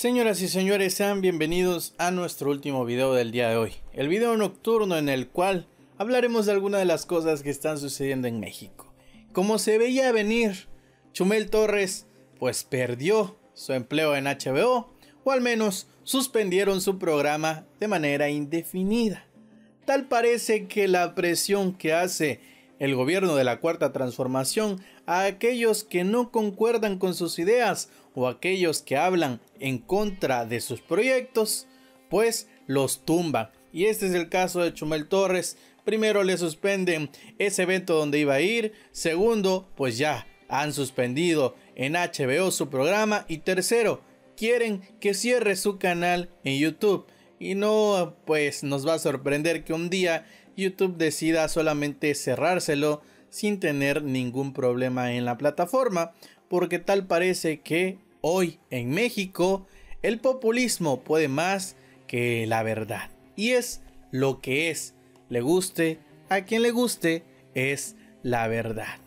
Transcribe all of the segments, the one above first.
Señoras y señores, sean bienvenidos a nuestro último video del día de hoy. El video nocturno en el cual hablaremos de algunas de las cosas que están sucediendo en México. Como se veía venir, Chumel Torres pues perdió su empleo en HBO o al menos suspendieron su programa de manera indefinida. Tal parece que la presión que hace el gobierno de la Cuarta Transformación a aquellos que no concuerdan con sus ideas o aquellos que hablan en contra de sus proyectos, pues los tumba Y este es el caso de Chumel Torres. Primero le suspenden ese evento donde iba a ir. Segundo, pues ya han suspendido en HBO su programa. Y tercero, quieren que cierre su canal en YouTube. Y no, pues nos va a sorprender que un día YouTube decida solamente cerrárselo sin tener ningún problema en la plataforma, porque tal parece que hoy en México el populismo puede más que la verdad. Y es lo que es, le guste a quien le guste, es la verdad.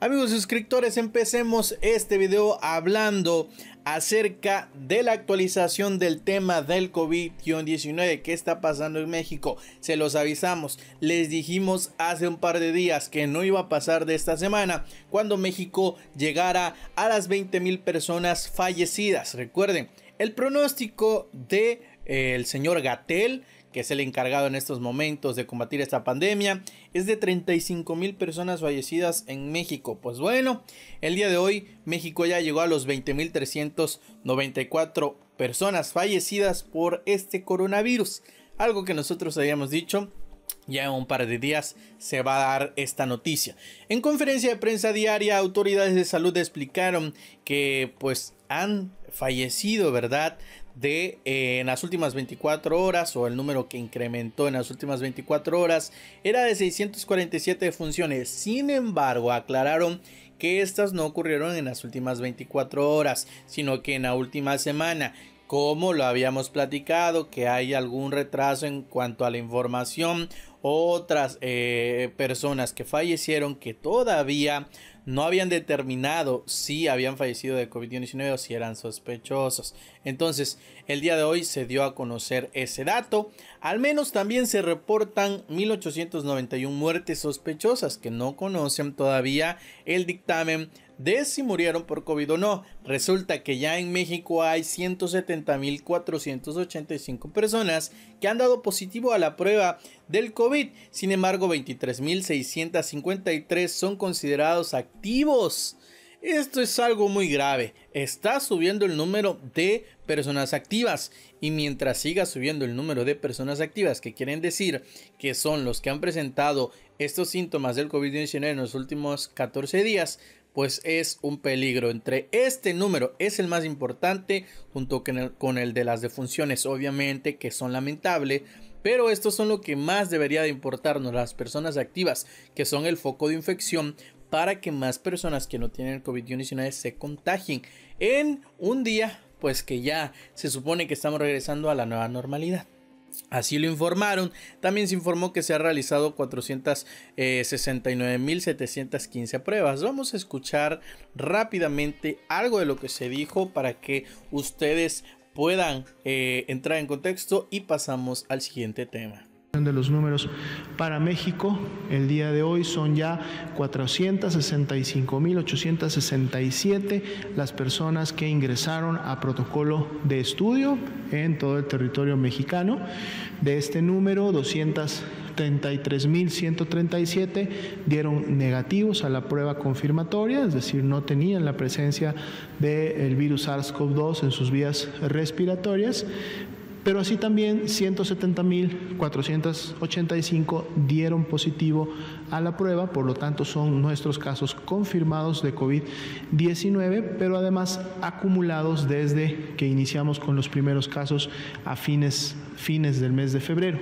Amigos suscriptores, empecemos este video hablando acerca de la actualización del tema del COVID-19. ¿Qué está pasando en México? Se los avisamos. Les dijimos hace un par de días que no iba a pasar de esta semana cuando México llegara a las 20 mil personas fallecidas. Recuerden, el pronóstico de eh, el señor Gatel que es el encargado en estos momentos de combatir esta pandemia, es de 35 mil personas fallecidas en México. Pues bueno, el día de hoy México ya llegó a los 20 mil 394 personas fallecidas por este coronavirus. Algo que nosotros habíamos dicho ya en un par de días se va a dar esta noticia. En conferencia de prensa diaria, autoridades de salud explicaron que pues han fallecido, ¿verdad? de eh, en las últimas 24 horas o el número que incrementó en las últimas 24 horas era de 647 funciones. Sin embargo, aclararon que estas no ocurrieron en las últimas 24 horas, sino que en la última semana. Como lo habíamos platicado, que hay algún retraso en cuanto a la información, otras eh, personas que fallecieron que todavía no habían determinado si habían fallecido de COVID-19 o si eran sospechosos. Entonces, el día de hoy se dio a conocer ese dato. Al menos también se reportan 1891 muertes sospechosas que no conocen todavía el dictamen de si murieron por COVID o no. Resulta que ya en México hay 170.485 personas que han dado positivo a la prueba del COVID. Sin embargo, 23.653 son considerados activos. Esto es algo muy grave. Está subiendo el número de personas activas. Y mientras siga subiendo el número de personas activas, que quieren decir que son los que han presentado estos síntomas del COVID-19 en los últimos 14 días, pues es un peligro. Entre este número es el más importante, junto con el, de las defunciones, obviamente, que son lamentables. Pero estos son lo que más debería de importarnos, las personas activas, que son el foco de infección, para que más personas que no tienen el COVID-19 se contagien en un día, pues que ya se supone que estamos regresando a la nueva normalidad. Así lo informaron. También se informó que se han realizado 469.715 pruebas. Vamos a escuchar rápidamente algo de lo que se dijo para que ustedes puedan eh, entrar en contexto y pasamos al siguiente tema de los números para México, el día de hoy son ya 465.867 las personas que ingresaron a protocolo de estudio en todo el territorio mexicano. De este número, 233.137 dieron negativos a la prueba confirmatoria, es decir, no tenían la presencia del virus SARS-CoV-2 en sus vías respiratorias, pero así también 170.485 dieron positivo a la prueba, por lo tanto son nuestros casos confirmados de COVID-19, pero además acumulados desde que iniciamos con los primeros casos a fines, fines del mes de febrero.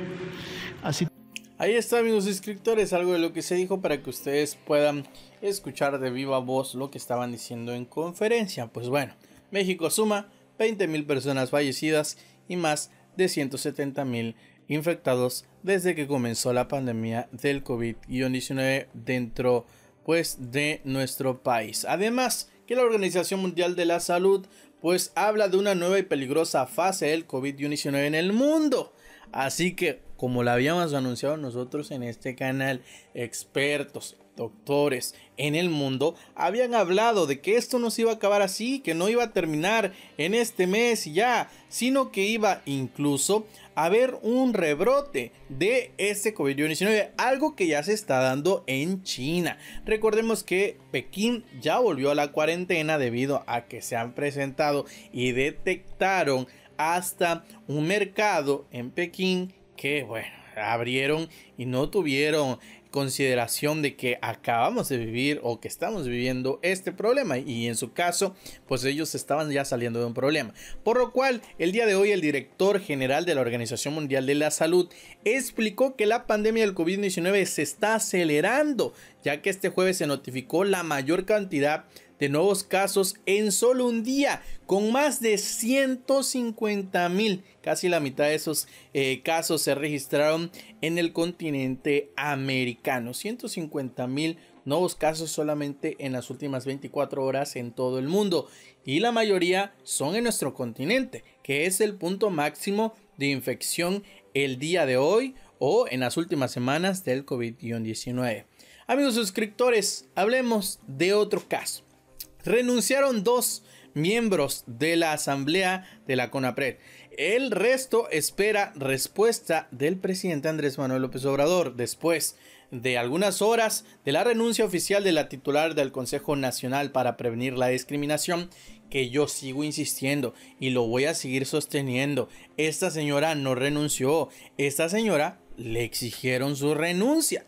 Ahí está, amigos suscriptores algo de lo que se dijo para que ustedes puedan escuchar de viva voz lo que estaban diciendo en conferencia. Pues bueno, México suma 20.000 personas fallecidas y más de 170 mil infectados desde que comenzó la pandemia del COVID-19 dentro pues de nuestro país. Además, que la Organización Mundial de la Salud pues habla de una nueva y peligrosa fase del COVID-19 en el mundo. Así que, como lo habíamos anunciado nosotros en este canal, expertos, doctores en el mundo habían hablado de que esto no se iba a acabar así, que no iba a terminar en este mes ya, sino que iba incluso a haber un rebrote de este COVID-19, algo que ya se está dando en China. Recordemos que Pekín ya volvió a la cuarentena debido a que se han presentado y detectaron hasta un mercado en Pekín que, bueno, abrieron y no tuvieron consideración de que acabamos de vivir o que estamos viviendo este problema y en su caso pues ellos estaban ya saliendo de un problema. Por lo cual el día de hoy el director general de la Organización Mundial de la Salud explicó que la pandemia del COVID-19 se está acelerando ya que este jueves se notificó la mayor cantidad de de nuevos casos en solo un día, con más de 150 mil. Casi la mitad de esos eh, casos se registraron en el continente americano. 150 mil nuevos casos solamente en las últimas 24 horas en todo el mundo. Y la mayoría son en nuestro continente, que es el punto máximo de infección el día de hoy o en las últimas semanas del COVID-19. Amigos suscriptores, hablemos de otro caso renunciaron dos miembros de la asamblea de la CONAPRED. El resto espera respuesta del presidente Andrés Manuel López Obrador después de algunas horas de la renuncia oficial de la titular del Consejo Nacional para Prevenir la Discriminación, que yo sigo insistiendo y lo voy a seguir sosteniendo. Esta señora no renunció, esta señora le exigieron su renuncia.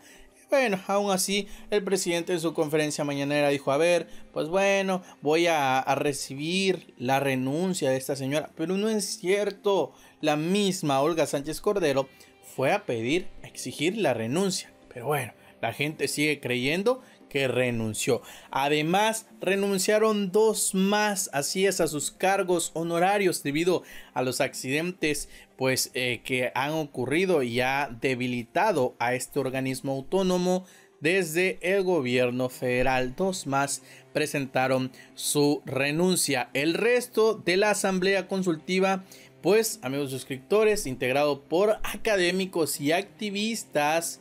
Bueno, aún así, el presidente en su conferencia mañanera dijo, a ver, pues bueno, voy a, a recibir la renuncia de esta señora. Pero no es cierto, la misma Olga Sánchez Cordero fue a pedir, a exigir la renuncia. Pero bueno, la gente sigue creyendo que renunció. Además, renunciaron dos más, así es, a sus cargos honorarios debido a los accidentes pues, eh, que han ocurrido y ha debilitado a este organismo autónomo desde el gobierno federal. Dos más presentaron su renuncia. El resto de la asamblea consultiva pues amigos suscriptores, integrado por académicos y activistas,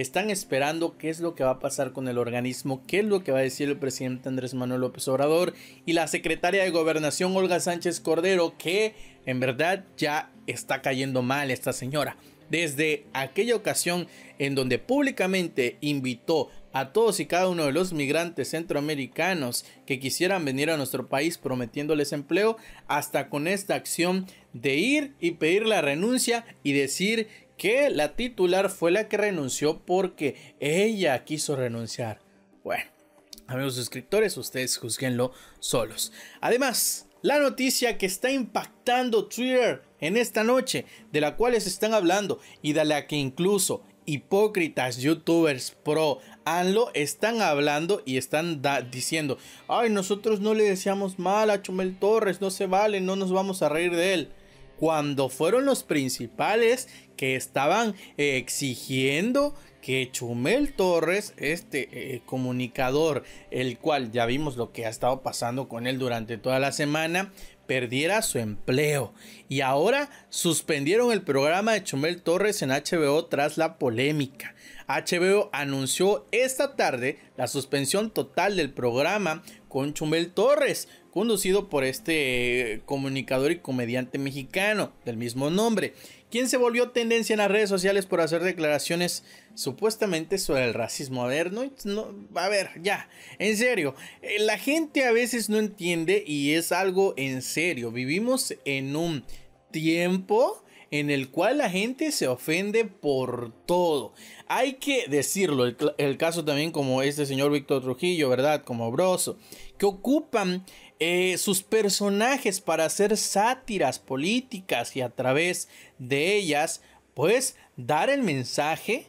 están esperando qué es lo que va a pasar con el organismo, qué es lo que va a decir el presidente Andrés Manuel López Obrador y la secretaria de Gobernación Olga Sánchez Cordero, que en verdad ya está cayendo mal esta señora. Desde aquella ocasión en donde públicamente invitó a todos y cada uno de los migrantes centroamericanos que quisieran venir a nuestro país prometiéndoles empleo, hasta con esta acción de ir y pedir la renuncia y decir que la titular fue la que renunció porque ella quiso renunciar. Bueno, amigos suscriptores, ustedes juzguenlo solos. Además, la noticia que está impactando Twitter en esta noche, de la cual se están hablando y de la que incluso hipócritas youtubers pro ANLO están hablando y están diciendo, ay, nosotros no le deseamos mal a Chumel Torres, no se vale, no nos vamos a reír de él cuando fueron los principales que estaban eh, exigiendo que Chumel Torres, este eh, comunicador, el cual ya vimos lo que ha estado pasando con él durante toda la semana, perdiera su empleo. Y ahora suspendieron el programa de Chumel Torres en HBO tras la polémica. HBO anunció esta tarde la suspensión total del programa con Chumel Torres, conducido por este eh, comunicador y comediante mexicano del mismo nombre, quien se volvió tendencia en las redes sociales por hacer declaraciones supuestamente sobre el racismo. A no, a ver, ya, en serio, eh, la gente a veces no entiende y es algo en serio. Vivimos en un tiempo en el cual la gente se ofende por todo. Hay que decirlo, el, caso también como este señor Víctor Trujillo, ¿verdad? Como Broso, que ocupan eh, sus personajes para hacer sátiras políticas y a través de ellas, pues dar el mensaje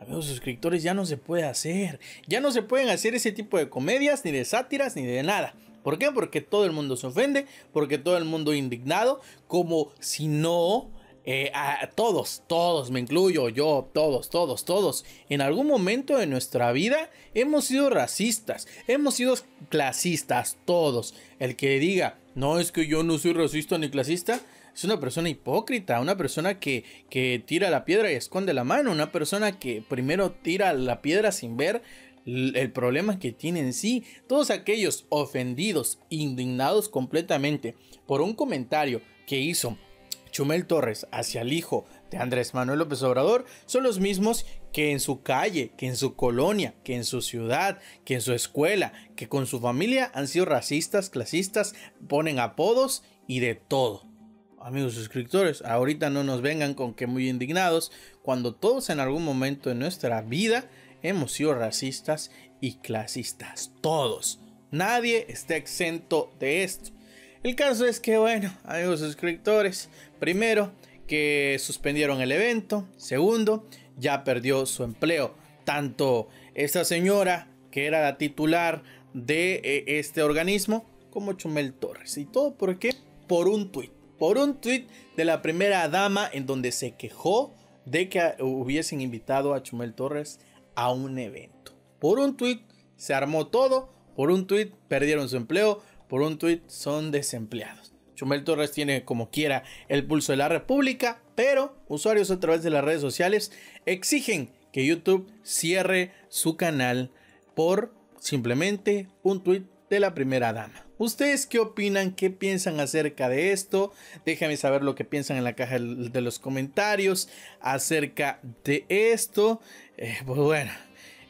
Amigos suscriptores, ya no se puede hacer. Ya no se pueden hacer ese tipo de comedias, ni de sátiras, ni de nada. ¿Por qué? Porque todo el mundo se ofende, porque todo el mundo indignado, como si no eh, a todos, todos, me incluyo, yo, todos, todos, todos. En algún momento de nuestra vida hemos sido racistas, hemos sido clasistas, todos. El que diga, no es que yo no soy racista ni clasista, es una persona hipócrita, una persona que, que tira la piedra y esconde la mano, una persona que primero tira la piedra sin ver el problema que tiene en sí. Todos aquellos ofendidos, indignados completamente por un comentario que hizo Chumel Torres hacia el hijo de Andrés Manuel López Obrador son los mismos que en su calle, que en su colonia, que en su ciudad, que en su escuela, que con su familia han sido racistas, clasistas, ponen apodos y de todo. Amigos suscriptores, ahorita no nos vengan con que muy indignados cuando todos en algún momento de nuestra vida hemos sido racistas y clasistas. Todos. Nadie está exento de esto. El caso es que, bueno, amigos suscriptores, primero, que suspendieron el evento. Segundo, ya perdió su empleo. Tanto esta señora, que era la titular de eh, este organismo, como Chumel Torres. ¿Y todo por qué? Por un tuit. Por un tuit de la primera dama en donde se quejó de que hubiesen invitado a Chumel Torres a un evento. Por un tuit se armó todo. Por un tuit perdieron su empleo por un tuit son desempleados. Chumel Torres tiene como quiera el pulso de la República, pero usuarios a través de las redes sociales exigen que YouTube cierre su canal por simplemente un tuit de la primera dama. ¿Ustedes qué opinan? ¿Qué piensan acerca de esto? Déjame saber lo que piensan en la caja de los comentarios acerca de esto. Eh, pues bueno,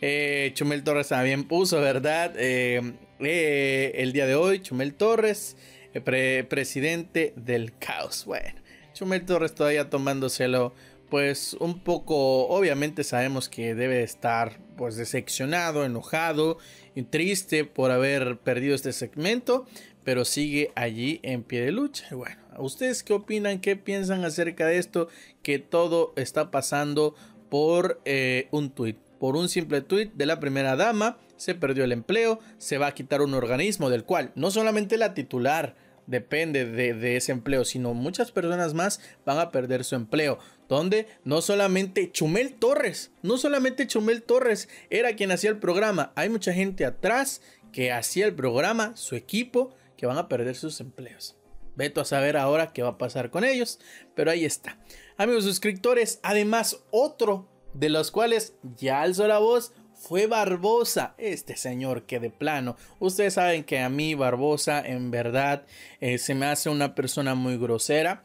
eh, Chumel Torres también puso, ¿verdad? Eh, eh, el día de hoy, Chumel Torres, presidente del caos. Bueno, Chumel Torres todavía tomándoselo, pues un poco, obviamente sabemos que debe estar pues decepcionado, enojado y triste por haber perdido este segmento, pero sigue allí en pie de lucha. bueno, ¿ustedes qué opinan? ¿Qué piensan acerca de esto? Que todo está pasando por un tweet por un simple tuit de la primera dama, se perdió el empleo, se va a quitar un organismo del cual no solamente la titular depende de, ese empleo, sino muchas personas más van a perder su empleo. Donde no solamente Chumel Torres, no solamente Chumel Torres era quien hacía el programa, hay mucha gente atrás que hacía el programa, su equipo, que van a perder sus empleos. Veto a saber ahora qué va a pasar con ellos, pero ahí está. Amigos suscriptores, además otro de los cuales ya alzó la voz fue Barbosa, este señor que de plano, ustedes saben que a mí Barbosa en verdad eh, se me hace una persona muy grosera,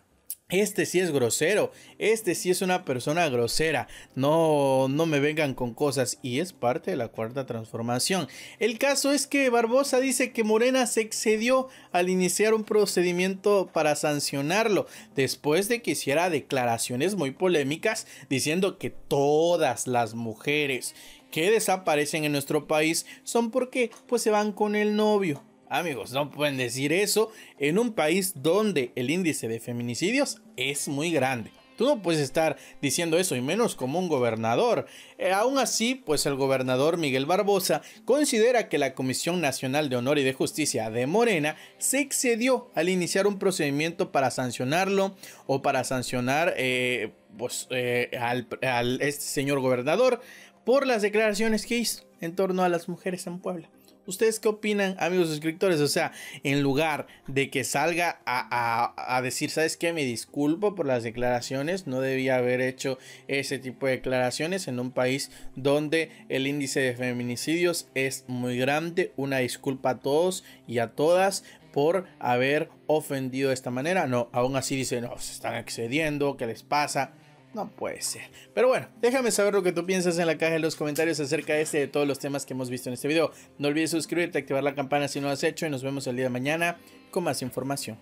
este sí es grosero, este sí es una persona grosera, no, no me vengan con cosas y es parte de la cuarta transformación. El caso es que Barbosa dice que Morena se excedió al iniciar un procedimiento para sancionarlo, después de que hiciera declaraciones muy polémicas diciendo que todas las mujeres que desaparecen en nuestro país son porque pues se van con el novio. Amigos, no pueden decir eso en un país donde el índice de feminicidios es muy grande. Tú no puedes estar diciendo eso y menos como un gobernador. Eh, aún así, pues el gobernador Miguel Barbosa considera que la Comisión Nacional de Honor y de Justicia de Morena se excedió al iniciar un procedimiento para sancionarlo o para sancionar eh, pues, eh, al, al este señor gobernador por las declaraciones que hizo en torno a las mujeres en Puebla. ¿Ustedes qué opinan, amigos suscriptores? O sea, en lugar de que salga a, decir, ¿sabes qué? Me disculpo por las declaraciones, no debía haber hecho ese tipo de declaraciones en un país donde el índice de feminicidios es muy grande. Una disculpa a todos y a todas por haber ofendido de esta manera. No, aún así dicen, no, se están excediendo, ¿qué les pasa? No puede ser. Pero bueno, déjame saber lo que tú piensas en la caja de los comentarios acerca de este de todos los temas que hemos visto en este video. No olvides suscribirte, activar la campana si no lo has hecho y nos vemos el día de mañana con más información.